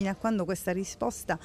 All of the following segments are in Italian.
Fino a quando questa risposta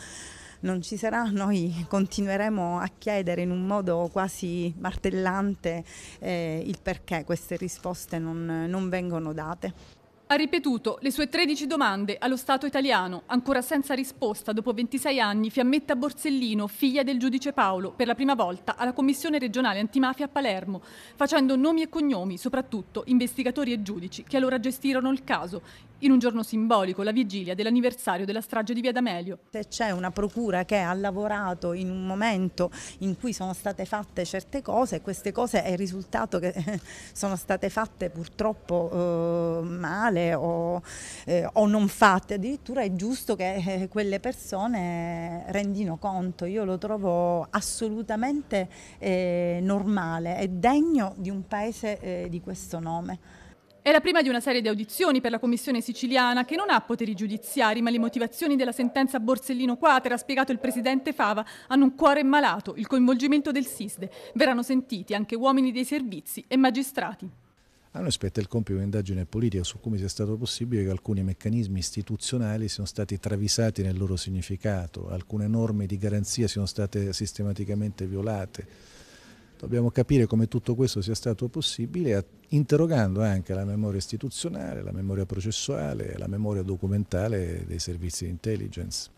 non ci sarà, noi continueremo a chiedere in un modo quasi martellante eh, il perché queste risposte non, non vengono date. Ha ripetuto le sue 13 domande allo Stato italiano, ancora senza risposta dopo 26 anni, Fiammetta Borsellino, figlia del giudice Paolo, per la prima volta alla Commissione regionale antimafia a Palermo, facendo nomi e cognomi, soprattutto investigatori e giudici che allora gestirono il caso, in un giorno simbolico, la vigilia dell'anniversario della strage di Via D'Amelio. Se c'è una procura che ha lavorato in un momento in cui sono state fatte certe cose, queste cose è il risultato che sono state fatte purtroppo eh, male o, eh, o, non fatte, addirittura è giusto che eh, quelle persone rendino conto, io lo trovo assolutamente eh, normale e degno di un paese eh, di questo nome. È la prima di una serie di audizioni per la Commissione siciliana che non ha poteri giudiziari, ma le motivazioni della sentenza Borsellino Quater, ha spiegato il presidente Fava, hanno un cuore malato, il coinvolgimento del SISDE. Verranno sentiti anche uomini dei servizi e magistrati. A ah, noi spetta il compito di un'indagine politica su come sia stato possibile che alcuni meccanismi istituzionali siano stati travisati nel loro significato, alcune norme di garanzia siano state sistematicamente violate Dobbiamo capire come tutto questo sia stato possibile interrogando anche la memoria istituzionale, la memoria processuale, la memoria documentale dei servizi di intelligence.